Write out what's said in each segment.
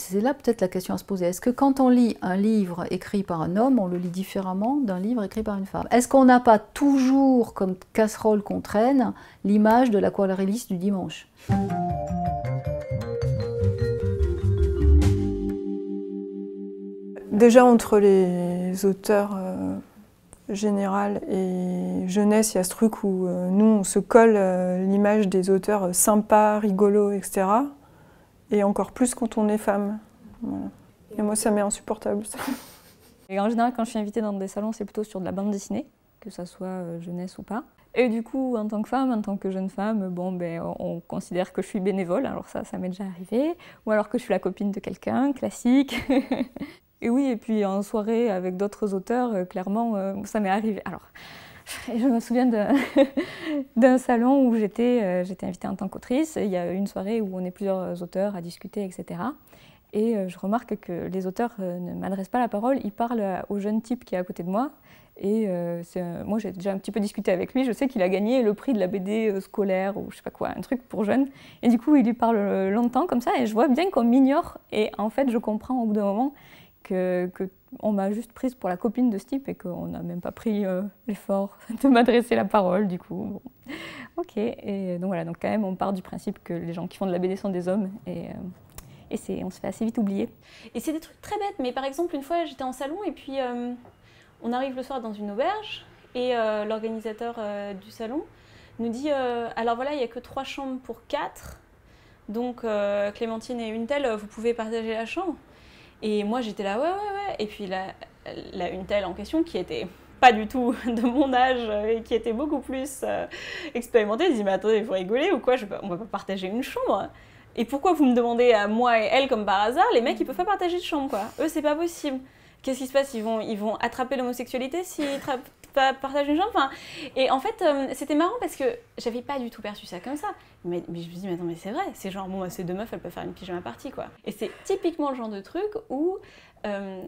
c'est là peut-être la question à se poser. Est-ce que quand on lit un livre écrit par un homme, on le lit différemment d'un livre écrit par une femme Est-ce qu'on n'a pas toujours, comme casserole qu'on traîne, l'image de la l'aquarelliste du dimanche Déjà entre les auteurs euh, général et jeunesse, il y a ce truc où euh, nous on se colle euh, l'image des auteurs sympas, rigolos, etc. Et encore plus quand on est femme. Et moi, ça m'est insupportable. Ça. Et en général, quand je suis invitée dans des salons, c'est plutôt sur de la bande dessinée, que ça soit euh, jeunesse ou pas. Et du coup, en tant que femme, en tant que jeune femme, bon, ben, on considère que je suis bénévole, alors ça, ça m'est déjà arrivé. Ou alors que je suis la copine de quelqu'un, classique. et oui, et puis en soirée avec d'autres auteurs, euh, clairement, euh, ça m'est arrivé. Alors, je me souviens d'un salon où euh, j'étais invitée en tant qu'autrice. Il y a une soirée où on est plusieurs euh, auteurs à discuter, etc. Et euh, je remarque que les auteurs ne m'adressent pas la parole, ils parlent au jeune type qui est à côté de moi. Et moi, j'ai déjà un petit peu discuté avec lui. Je sais qu'il a gagné le prix de la BD scolaire ou je sais pas quoi, un truc pour jeunes. Et du coup, il lui parle longtemps comme ça. Et je vois bien qu'on m'ignore. Et en fait, je comprends au bout d'un moment que, on m'a juste prise pour la copine de ce type et qu'on n'a même pas pris euh, l'effort de m'adresser la parole, du coup. Ok, et donc voilà, donc quand même, on part du principe que les gens qui font de la BD sont des hommes et, euh, on se fait assez vite oublier. Et c'est des trucs très bêtes, mais par exemple, une fois, j'étais en salon et puis euh, on arrive le soir dans une auberge et l'organisateur du salon nous dit alors voilà, il n'y a que trois chambres pour quatre, donc Clémentine et une telle, vous pouvez partager la chambre. Et moi, j'étais là, ouais, ouais, ouais. Et puis là, une telle en question qui était pas du tout de mon âge et qui était beaucoup plus euh, expérimentée, elle dit mais attendez, vous rigolez ou quoi je, On va pas partager une chambre. Et pourquoi vous me demandez à moi et elle comme par hasard Les mecs, ils peuvent pas partager de chambre, quoi. Eux, c'est pas possible. Qu'est-ce qui se passe ils vont, ils vont attraper l'homosexualité s'ils partage une chambre. Enfin, et en fait, euh, c'était marrant parce que j'avais pas du tout perçu ça comme ça. Mais, je me dis, mais attends, mais c'est vrai. C'est genre, bon, ces deux meufs, elles peuvent faire une pyjama partie quoi. Et c'est typiquement le genre de truc où euh,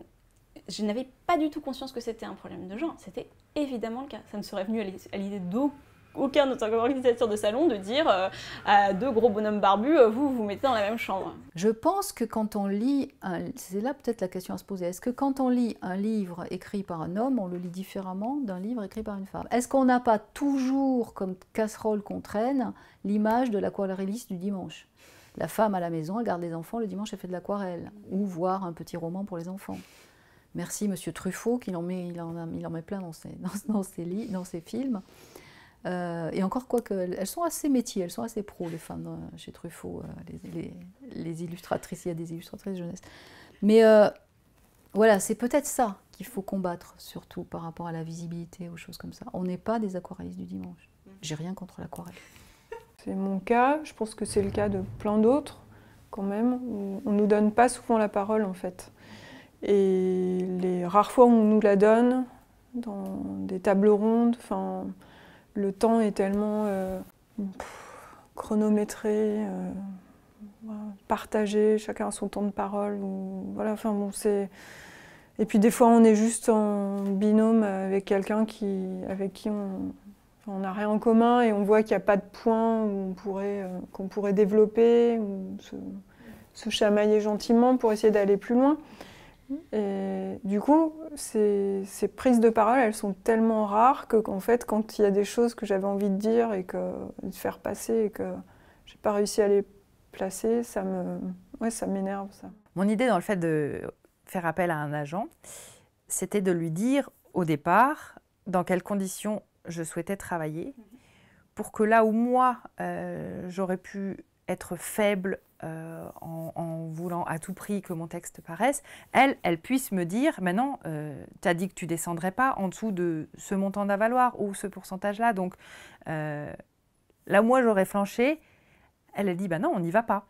je n'avais pas du tout conscience que c'était un problème de genre. C'était évidemment le cas. Ça ne serait venu à l'idée d'eau aucun autre organisateur de salon de dire euh, à deux gros bonhommes barbus, euh, vous vous mettez dans la même chambre. Je pense que quand on lit, c'est là peut-être la question à se poser, est-ce que quand on lit un livre écrit par un homme, on le lit différemment d'un livre écrit par une femme Est-ce qu'on n'a pas toujours, comme casserole qu'on traîne, l'image de l'aquarelliste du dimanche la femme à la maison, elle garde les enfants, le dimanche elle fait de l'aquarelle, ou voir un petit roman pour les enfants. Merci Monsieur Truffaut, qui en met, il en, met plein dans dans ses films. Euh, et encore, quoi elles sont assez métiers, elles sont assez pros, les femmes euh, chez Truffaut, euh, les, illustratrices, il y a des illustratrices jeunesse. Mais voilà, c'est peut-être ça qu'il faut combattre, surtout par rapport à la visibilité, aux choses comme ça. On n'est pas des aquarellistes du dimanche. J'ai rien contre l'aquarelle. C'est mon cas, je pense que c'est le cas de plein d'autres, quand même. on ne nous donne pas souvent la parole, en fait. Et les rares fois où on nous la donne, dans des tables rondes, enfin le temps est tellement euh, chronométré, euh, partagé, chacun a son temps de parole. Et puis des fois, on est juste en binôme avec quelqu'un qui, avec qui on n'a rien en commun et on voit qu'il n'y a pas de point euh, qu'on pourrait, pourrait développer, ou se, chamailler gentiment pour essayer d'aller plus loin. Et du coup, ces, ces, prises de parole, elles sont tellement rares que qu'en fait, quand il y a des choses que j'avais envie de dire et que de faire passer et que j'ai pas réussi à les placer, ça me, ouais, ça m'énerve ça. Mon idée dans le fait de faire appel à un agent, c'était de lui dire au départ dans quelles conditions je souhaitais travailler, pour que là où moi euh, j'aurais pu être faible euh, en, voulant à tout prix que mon texte paraisse, elle, elle puisse me dire, maintenant, non, euh, tu as dit que tu descendrais pas en dessous de ce montant d'avaloir ou ce pourcentage-là. Donc euh, là, moi, j'aurais flanché. Elle, elle dit, bah non, on n'y va pas.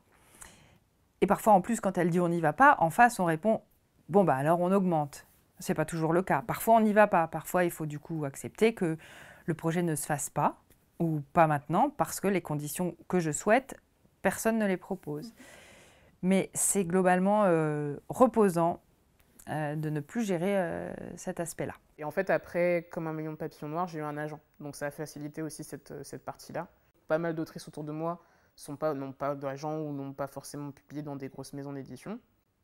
Et parfois, en plus, quand elle dit on n'y va pas, en face, on répond, bon, bah alors on augmente. Ce n'est pas toujours le cas. Parfois, on n'y va pas. Parfois, il faut du coup accepter que le projet ne se fasse pas ou pas maintenant parce que les conditions que je souhaite personne ne les propose. Mais c'est globalement euh, reposant euh, de ne plus gérer euh, cet aspect-là. Et en fait, après, comme un million de papillons noirs, j'ai eu un agent. Donc ça a facilité aussi cette, cette partie-là. Pas mal d'autrices autour de moi n'ont pas, pas d'agent ou n'ont pas forcément publié dans des grosses maisons d'édition.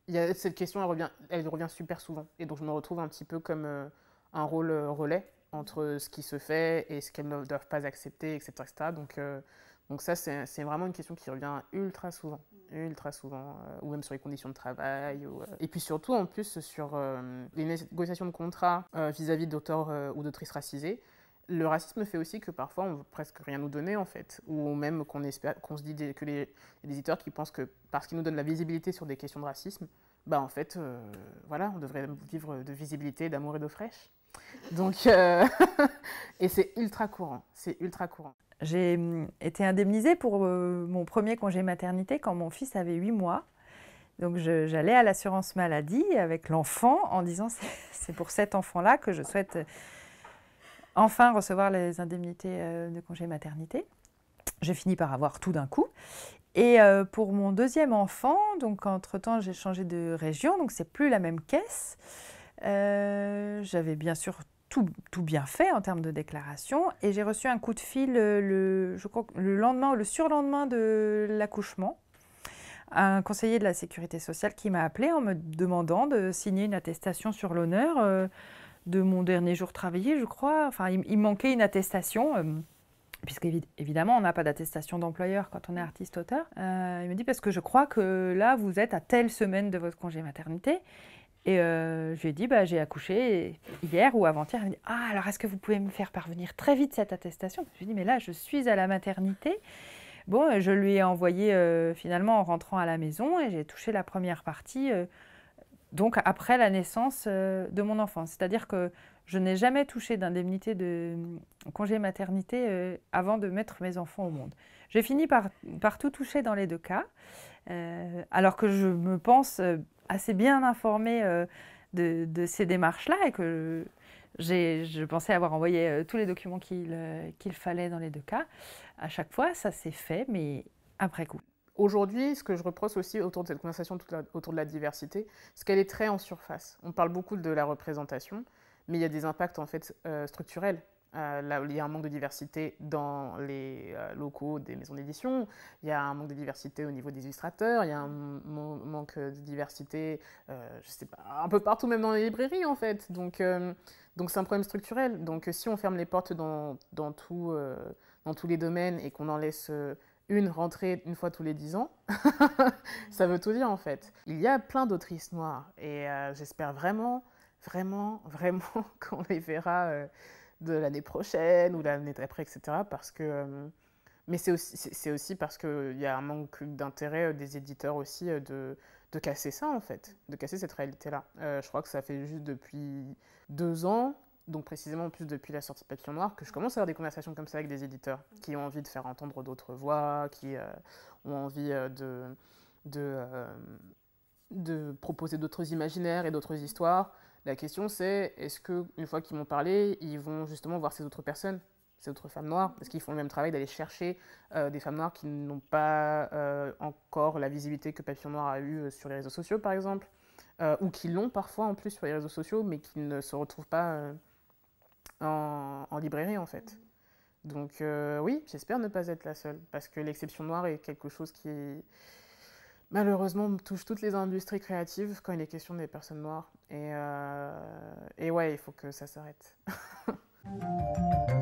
Cette question, elle revient, elle revient super souvent. Et donc je me retrouve un petit peu comme un rôle relais entre ce qui se fait et ce qu'elles ne doivent pas accepter, etc. Donc, donc ça, c'est vraiment une question qui revient ultra souvent, ultra souvent, euh, ou même sur les conditions de travail. Euh. Et puis surtout, en plus, sur euh, les négociations de contrats vis-à-vis d'auteurs ou d'autrices racisées, le racisme fait aussi que parfois, on ne veut presque rien nous donner, en fait. Ou même qu'on qu'on se dit que les, éditeurs qui pensent que parce qu'ils nous donnent la visibilité sur des questions de racisme, bah en fait, voilà, on devrait vivre de visibilité, d'amour et d'eau fraîche. Donc, euh, et c'est ultra courant, c'est ultra courant. J'ai hum, été indemnisée pour euh, mon premier congé maternité quand mon fils avait 8 mois. Donc j'allais à l'assurance maladie avec l'enfant en disant c'est pour cet enfant-là que je souhaite euh, enfin recevoir les indemnités de congé maternité. j'ai fini par avoir tout d'un coup. Et pour mon deuxième enfant, donc entre-temps j'ai changé de région, donc c'est plus la même caisse. Euh, j'avais bien sûr tout, tout, bien fait en termes de déclaration et j'ai reçu un coup de fil euh, le, je crois, le lendemain ou le surlendemain de l'accouchement. Un conseiller de la sécurité sociale qui m'a appelé en me demandant de signer une attestation sur l'honneur euh, de mon dernier jour travaillé, je crois. Enfin, il, manquait une attestation. puisqu'évidemment, évidemment, on n'a pas d'attestation d'employeur quand on est artiste-auteur. il me dit parce que je crois que là, vous êtes à telle semaine de votre congé maternité et euh, je lui ai dit, bah, j'ai accouché hier ou avant-hier. Elle m'a dit, ah, alors est-ce que vous pouvez me faire parvenir très vite cette attestation Je lui ai dit, mais là, je suis à la maternité. Bon, euh, je lui ai envoyé euh, finalement en rentrant à la maison et j'ai touché la première partie, donc après la naissance de mon enfant. C'est-à-dire que je n'ai jamais touché d'indemnité de congé maternité avant de mettre mes enfants au monde. J'ai fini par, par, tout toucher dans les deux cas, alors que je me pense assez bien informée euh, de, ces démarches-là et que je pensais avoir envoyé euh, tous les documents euh, qu'il fallait dans les deux cas. À chaque fois, ça s'est fait, mais après coup. Aujourd'hui, ce que je reproche aussi autour de cette conversation autour de la diversité, c'est qu'elle est très en surface. On parle beaucoup de la représentation, mais il y a des impacts en fait structurels. Euh, là, il y a un manque de diversité dans les euh, locaux des maisons d'édition, il y a un manque de diversité au niveau des illustrateurs, il y a un manque de diversité, euh, je sais pas, un peu partout, même dans les librairies en fait. Donc, euh, donc c'est un problème structurel. Donc si on ferme les portes dans, dans, tout, dans tous les domaines et qu'on en laisse une rentrée une fois tous les dix ans, ça veut tout dire en fait. Il y a plein d'autrices noires et j'espère vraiment, vraiment, vraiment qu'on les verra de l'année prochaine ou l'année d'après, etc. Parce que, euh, mais c'est aussi, c'est aussi parce qu'il y a un manque d'intérêt euh, des éditeurs aussi euh, de, de casser ça, en fait, de casser cette réalité-là. je crois que ça fait juste depuis deux ans, donc précisément plus depuis la sortie de Papillon Noir, que je commence à avoir des conversations comme ça avec des éditeurs qui ont envie de faire entendre d'autres voix, qui ont envie de, de, de proposer d'autres imaginaires et d'autres histoires. La question c'est est-ce que une fois qu'ils m'ont parlé, ils vont justement voir ces autres personnes, ces autres femmes noires, parce qu'ils font le même travail d'aller chercher euh, des femmes noires qui n'ont pas euh, encore la visibilité que Papillon Noir a eue euh, sur les réseaux sociaux par exemple, ou qui l'ont parfois en plus sur les réseaux sociaux, mais qui ne se retrouvent pas en, librairie en fait. Donc oui, j'espère ne pas être la seule, parce que l'exception noire est quelque chose qui malheureusement on touche toutes les industries créatives quand il est question des personnes noires. Et, euh, et ouais, il faut que ça s'arrête.